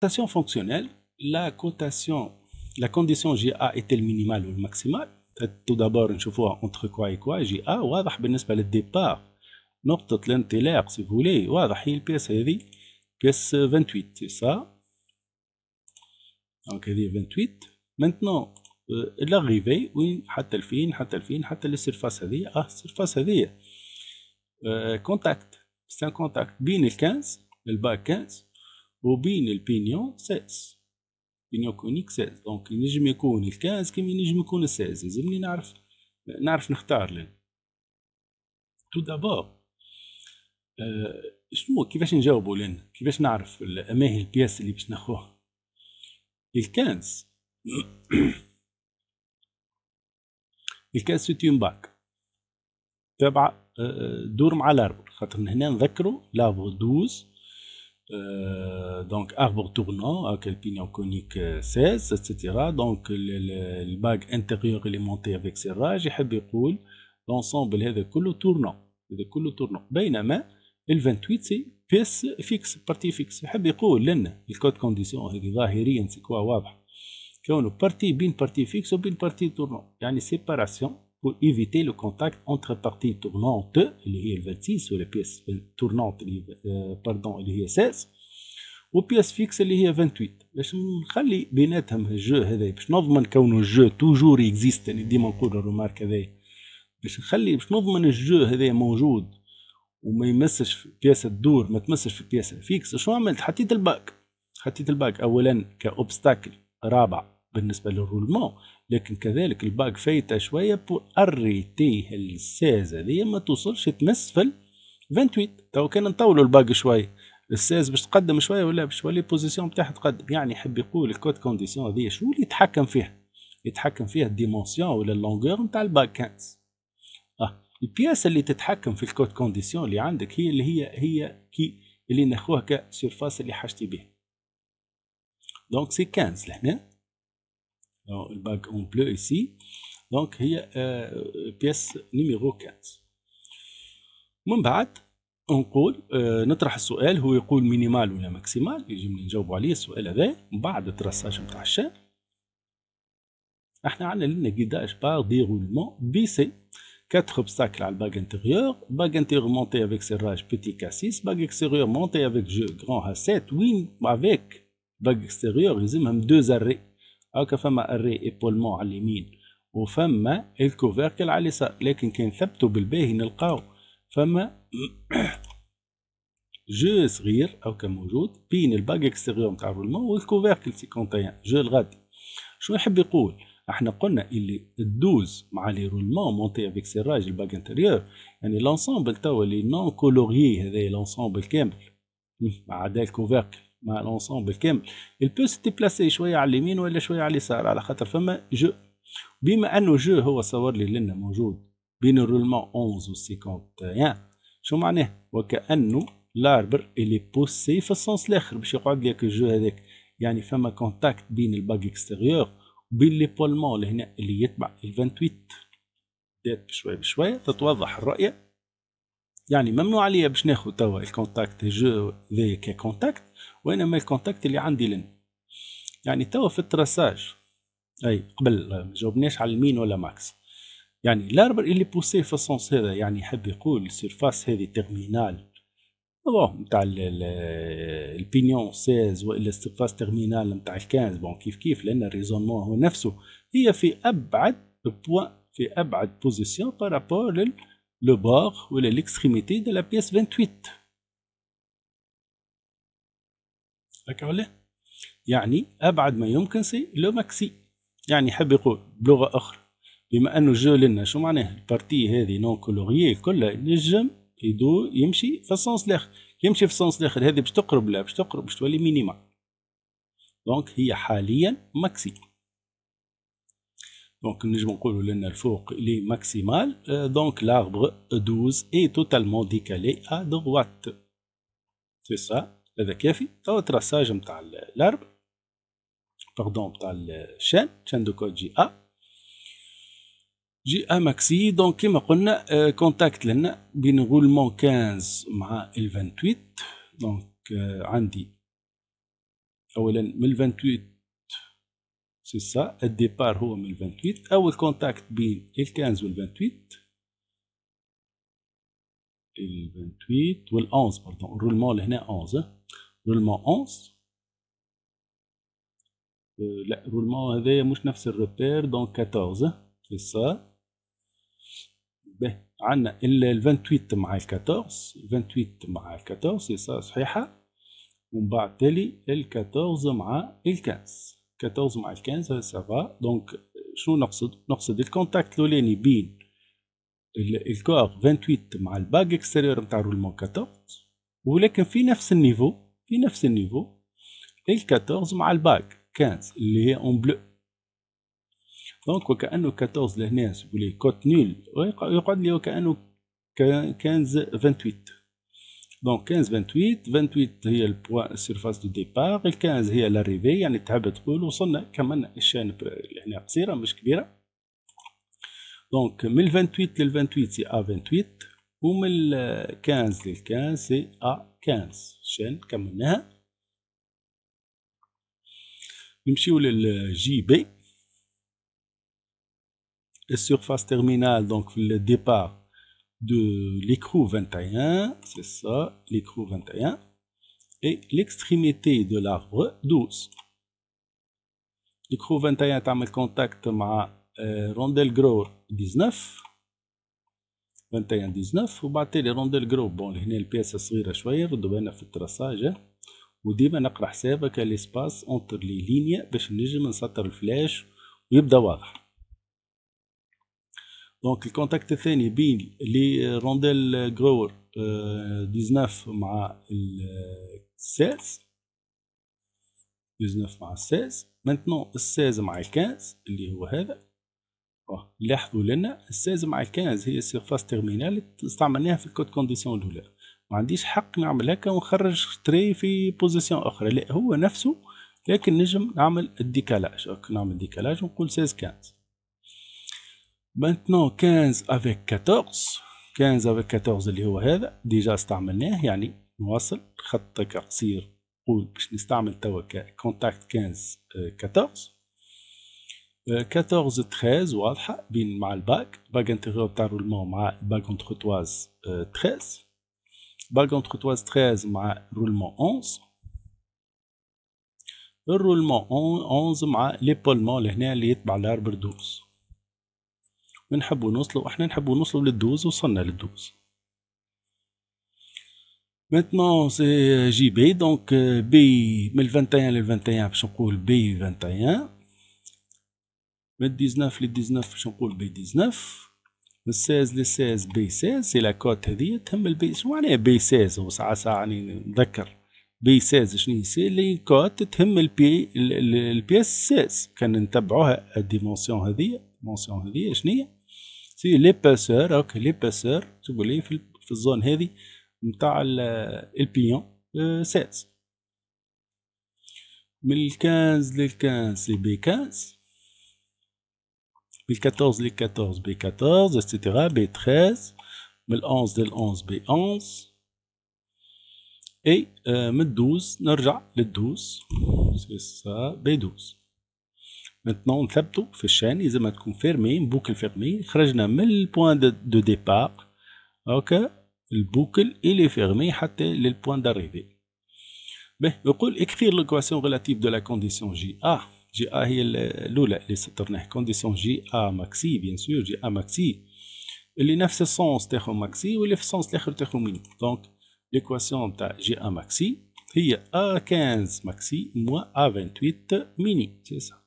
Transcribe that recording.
cotation fonctionnelle, la cotation, la condition GA est-elle minimale ou maximale Tout d'abord, une fois entre quoi et quoi, GA, ouah, ben, pas le départ. Notre l'intérieur, si vous voulez, ouah, il y a une pièce 28, c'est ça. Donc, il y 28. Maintenant, euh, l'arrivée, oui, hâte le fin, hâte le fin, hâte la surface, c'est la ah, surface, c'est euh, contact, c'est un contact, bien le 15, le bas 15. وبين البينيون 16 بينيون كونيك 16 دونك ينجم يكون الكاز كيما ينجم يكون الساز يلزمني نعرف نعرف نختار لنا تو دابور آه شنو كيفاش نجاوبو لنا كيفاش نعرف ما هي البياس اللي باش ناخوها الكاز الكاز سيتي اون باك تبع دور مع لاربور خاطر هنا نذكروا لابو 12 دونك euh, اربور arbre tournant à Calpignon conique 16 etc donc الباج intérieur élémenté avec serrage يحب يقول لونسومبل هذا كله تورنون هذا كله تورنون بينما ال 28 سي بيس فيكس بارتي فيكس يحب يقول لنا الكود كونديسيون هذه ظاهريا سي كوا واضحه كونه بارتي بين بارتي فيكس وبين بارتي تورنون يعني سيباراسيون pour éviter le contact entre partie tournante اللي 26 ou la pièce euh, tournante euh, pardon, باردون اللي هي 16 وبياس فيكس اللي هي 28 باش نخلي بيناتهم الجو هذا باش نضمن كون الجو توجور اكزيست يعني ديما نقول الرومارك هذا باش نخلي باش نضمن الجو هذا موجود وما يمسش في بياسة الدور ما تمسش في بياسة فيكس شو عملت حطيت الباك حطيت الباك اولا كاوبستاكل رابع بالنسبه للرولمون لكن كذلك الباك فايته شويه باريتيه الساز هذه ما توصلش تمس في 28 تو كان نطولوا الباك شويه الساز باش تقدم شويه ولا باش تولي بوزيسيون تاعها تقدم يعني يحب يقول الكود كونديسيون هذه شو اللي يتحكم فيها يتحكم فيها الديمونسيون ولا اللونغور نتاع الباك كانس اه البياس اللي تتحكم في الكود كونديسيون اللي عندك هي اللي هي هي كي اللي ناخوها كسيرفاس اللي حاجتي بها دونك سي كانس لهنا dans le bague en bleu ici. Donc هي بيس نيميرو 15 من بعد نقول نطرح السؤال هو يقول مينيمال ولا ماكسيمال يجبنا نجاوبوا عليه السؤال هذا من بعد التراساج نتاع الشام احنا عندنا un guidage par déroulement BC 4 obstacles à la bague intérieure, bague intérieure montée avec serrage petit K6, bague extérieure montée avec jeu grand H7, Oui, avec bague extérieure, y a même deux arrêts. هاكا فما الري ايبولمون على اليمين وفما الكوفيركل على اليسار لكن كان ثبتوا بالباهي نلقاو فما جو صغير او كان موجود بين الباك اكستيريور نتاع الرولمون والكوفيركل سيكونتيان جو الغادي شو يحب يقول احنا قلنا اللي الدوز مع لي رولمون مونتي افيك سيراج الباك انتيريور يعني لونسومبل توا اللي نون كولوريي هذا لونسومبل كامل مع عدا الكوفيركل مع الانسومبل كامل البو بلاسي شويه على اليمين ولا شويه على اليسار على خاطر فما جو بما انه جو هو صور لي لنا موجود بين الرولمون 11 و 51 شو معناه وكانه لاربر اللي بوسي في السونس الاخر باش يقعد لك الجو هذاك يعني فما كونتاكت بين الباك اكستيريور وبين لي بولمون لهنا اللي يتبع ال 28 ديت بشويه بشويه تتوضح الرؤيه يعني ممنوع عليا باش ناخذ توا الكونتاكت جو ذاك كونتاكت وانما الكونتاكت اللي عندي لن يعني توا في التراساج اي قبل آه، ما جاوبناش على المين ولا ماكس يعني لاربر اللي بوسي في السونس هذا يعني يحب يقول السيرفاس هذه تيرمينال بون نتاع البينيون 16 والا السيرفاس تيرمينال نتاع ال 15 بون كيف كيف لان الريزونمون هو نفسه هي في ابعد بوان في ابعد بوزيسيون بارابور لو بور ولا ليكستريميتي دو لا بياس 28 هكا ولا يعني ابعد ما يمكن سي لو ماكسي يعني يحب يقول بلغه اخرى بما انه جو لنا شو معناه البارتي هذه نون كولوري كلها نجم يدو يمشي في السونس الاخر يمشي في السونس الاخر هذه باش تقرب لها باش تقرب باش تولي مينيما دونك هي حاليا ماكسي دونك نجم نقولوا لنا الفوق لي ماكسيمال دونك لاربر 12 اي توتالمون ديكالي ا دغوات سي سا هذا كافي تو تراساج نتاع الارب باردون نتاع الشان شان دو كود جي ا جي ا ماكسي دونك كيما قلنا كونتاكت آه، لنا بين غولمون 15 مع ال 28 دونك آه، عندي اولا من ال 28 سي سا الديبار هو من ال 28 اول كونتاكت بين ال 15 وال 28 28 وال 11 باردون الرولمون اللي هنا 11 رولمون 11 لا الرولمون هذايا مش نفس الريبير دونك 14 سي سا به عندنا ال 28 مع ال 14 28 مع ال 14 سي سا صحيحه ومن بعد تالي ال 14 مع ال 15 14 مع ال 15 سافا دونك شنو نقصد؟ نقصد الكونتاكت الاولاني بين الكور 28 مع الباك اكستيريور نتاع رولمون 14 ولكن في نفس النيفو في نفس النيفو ال 14 مع الباك 15 اللي هي اون بلو دونك وكانه 14 لهنا يقول لي كوت نول ويقعد لي وكانه 15 28 دونك 15 28 28 هي البوان سيرفاس دو ديبار ال 15 هي لاريفي يعني تحب تقول وصلنا كملنا الشان هنا قصيره مش كبيره Donc, 1028 28 a 28 ou 1015 28 ومن 15 15 لل 15 c'est comme 15 vous كملناها le JB. La surface terminale donc le départ de l'écrou 21, c'est ça, l'écrou 21, et l'extrémité de l'arbre 12. L'écrou 21 est en contact avec روندل جرو 19 21 19 وبعد تالي روندل جرو بون هنا البياسة صغيرة شوية ردوا بالنا في التراساج وديما نقرا حسابك الاسباس اونتر لي لينيا باش نجم نسطر الفلاش ويبدا واضح دونك الكونتاكت الثاني بين لي روندل جرور 19 مع ال 16 19 مع 16 maintenant ال 16 مع ال 15 اللي هو هذا لاحظوا لنا السازة مع الكنز هي السيرفاس تيرمينال استعملناها في الكود كونديسيون الاولى ما عنديش حق نعمل هكا ونخرج تري في بوزيسيون اخرى لا هو نفسه لكن نجم نعمل الديكالاج نعمل ديكالاج ونقول 16 15 maintenant 15 avec 14 15 avec 14 اللي هو هذا ديجا استعملناه يعني نواصل خط قصير قول باش نستعمل توا كونتاكت 15 14 14 13 واضحه بين مع الباك باك انتيريور تاع رولمون مع باك اونتر تويز 13 باك اونتر تويز 13 مع رولمون 11 الرولمون 11 مع ليبولمون لهنا اللي يتبع لاربر 12 ونحبوا نوصلوا احنا نحبوا نوصلوا للدوز وصلنا للدوز Maintenant, c'est euh, JB, donc euh, B, 1021 le 21, je B21. من 19 ل 19 باش نقول بي 19 من 16 ل 16 بي 16 سي لا كوت هذيا تهم البي شنو معناها بي 16 هو ساعة ساعة راني نذكر بي 16 شنو هي سي لي كوت تهم البي البي 16 كان نتبعوها الديمونسيون هذيا الديمونسيون هذيا شنو هي سي لي ليباسور اوكي باسور تقول لي في, في الزون هذه نتاع البيون 16 من 15 الكانز للكانز بي 15 B14, les 14, B14, etc. B13, mais 11, de 11, B11. Et euh, 12, Narja, le 12. B12. Maintenant, on tape tout, fait chaîne, ils aiment fermé, boucle fermée. Khrajna, le point de, départ, ok, le boucle, il est fermé, jusqu'au le point d'arrivée. Mais, ben, on écrire l'équation relative de la condition J-A. GA est l'eau, la condition GA maxi, bien sûr. GA maxi. Les 9 sens sont au maxi et les 9 sens sont au mini. Donc, l'équation de GA maxi est A15 maxi moins A28 mini. C'est ça.